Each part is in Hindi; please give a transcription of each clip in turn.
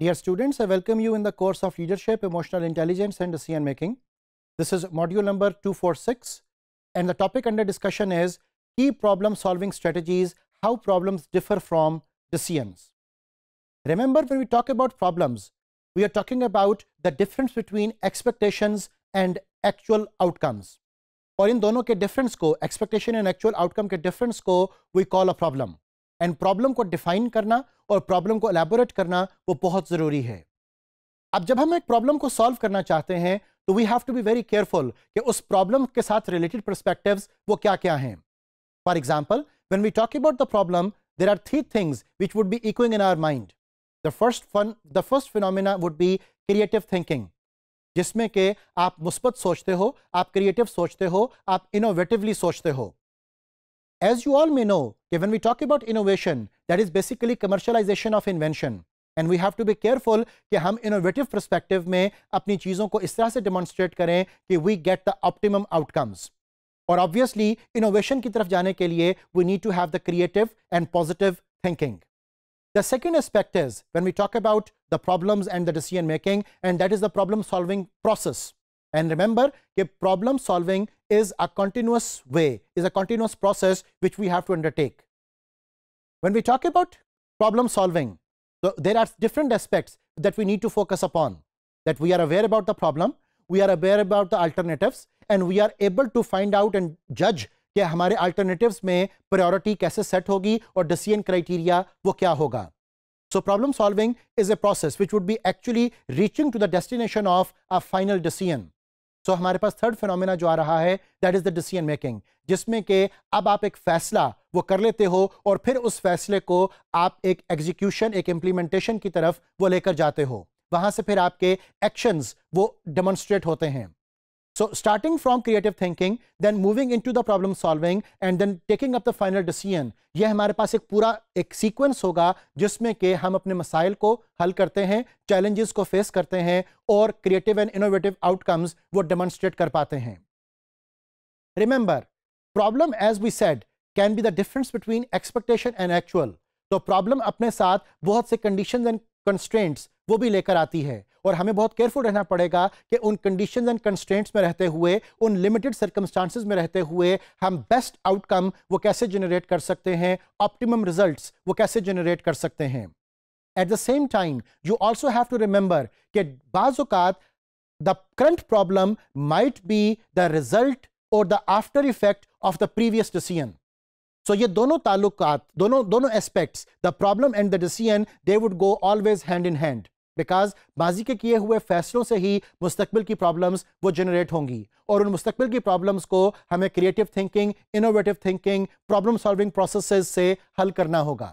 Dear students, I welcome you in the course of Leadership, Emotional Intelligence and Decision Making. This is module number 246 and the topic under discussion is Key Problem Solving Strategies, How Problems Differ from Decisions. Remember when we talk about problems, we are talking about the difference between expectations and actual outcomes. Or in dono के difference, को expectation and actual outcome. के difference को we call a problem. And problem को डिफाइन करना और प्रॉब्लम को एलेबोरेट करना वो बहुत ज़रूरी है अब जब हम एक प्रॉब्लम को सॉल्व करना चाहते हैं तो we have to be very careful कि उस प्रॉब्लम के साथ रिलेटेड परस्पेक्टिव वो क्या क्या हैं for example when we talk about the problem there are three things which would be echoing in our mind the first fun the first phenomena would be creative thinking जिसमें के आप मुस्बत सोचते हो आप क्रिएटिव सोचते हो आप इनोवेटिवली सोचते हो as you all may know Okay, when we talk about innovation, that is basically commercialization of invention. And we have to be careful that we innovative perspective mein apni cheezon ko demonstrate karein we get the optimum outcomes. Or obviously, innovation ki taraf jane we need to have the creative and positive thinking. The second aspect is when we talk about the problems and the decision making, and that is the problem solving process. And remember, problem solving is a continuous way, is a continuous process which we have to undertake. When we talk about problem solving, so there are different aspects that we need to focus upon that we are aware about the problem, we are aware about the alternatives and we are able to find out and judge that our alternatives may priority कैसे set होगी or decision criteria वो क्या So problem solving is a process which would be actually reaching to the destination of a final decision. सो हमारे पास थर्ड फिनोमिना जो आ रहा है that is the decision making जिसमें के अब आप एक फैसला वो कर लेते हो और फिर उस फैसले को आप एक एग्जीक्यूशन एक इम्प्लीमेंटेशन की तरफ वो लेकर जाते हो वहां से फिर आपके एक्शंस वो डेमोन्स्ट्रेट होते हैं So starting from creative thinking, then moving into the problem solving and then taking up the final decision. ये हमारे पास एक पूरा एक सीक्वेंस होगा जिसमें कि हम अपने मसाइल को हल करते हैं चैलेंजेस को फेस करते हैं और क्रिएटिव एंड इनोवेटिव आउटकम्स वो डेमोन्स्ट्रेट कर पाते हैं remember problem as we said can be the difference between expectation and actual तो प्रॉब्लम अपने साथ बहुत से कंडीशन एंड कंस्ट्रेंट्स वो भी लेकर आती है और हमें बहुत केयरफुल रहना पड़ेगा कि उन कंडीशन एंड कंस्टेंट्स में रहते हुए उन लिमिटेड सर्कमस्टांसिस में रहते हुए हम बेस्ट आउटकम वो कैसे जनरेट कर सकते हैं ऑप्टिमम रिजल्ट वो कैसे जनरेट कर सकते हैं at the same time you also have to remember कि बाज़ात the current problem might be the result और the after effect of the previous decision so ये दोनों ताल्लुकात दोनों दोनों aspects the problem and the decision they would go always hand in hand because माजी के किए हुए फैसलों से ही मुस्तबिल की प्रॉब्लम्स वो जनरेट होंगी और उन मुस्तबिल की प्रॉब्लम्स को हमें creative thinking innovative thinking problem solving process से हल करना होगा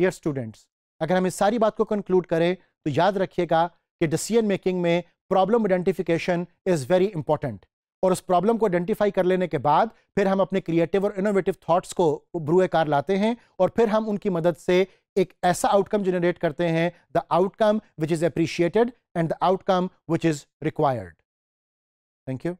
डियर स्टूडेंट्स अगर हम इस सारी बात को कंक्लूड करें तो याद रखिएगा कि डिसीजन मेकिंग में problem identification is very important और उस प्रॉब्लम को आइडेंटिफाई कर लेने के बाद फिर हम अपने क्रिएटिव और इनोवेटिव थॉट्स को ब्रूएकार लाते हैं और फिर हम उनकी मदद से एक ऐसा आउटकम जनरेट करते हैं the outcome which is appreciated and the outcome which is required thank you